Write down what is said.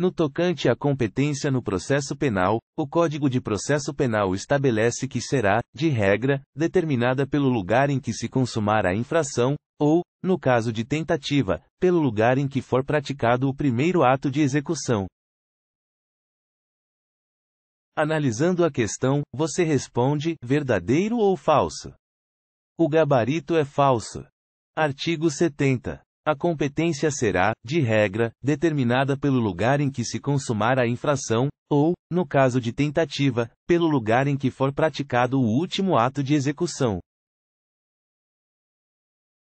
No tocante à competência no processo penal, o Código de Processo Penal estabelece que será, de regra, determinada pelo lugar em que se consumar a infração, ou, no caso de tentativa, pelo lugar em que for praticado o primeiro ato de execução. Analisando a questão, você responde: verdadeiro ou falso? O gabarito é falso. Artigo 70. A competência será, de regra, determinada pelo lugar em que se consumar a infração, ou, no caso de tentativa, pelo lugar em que for praticado o último ato de execução.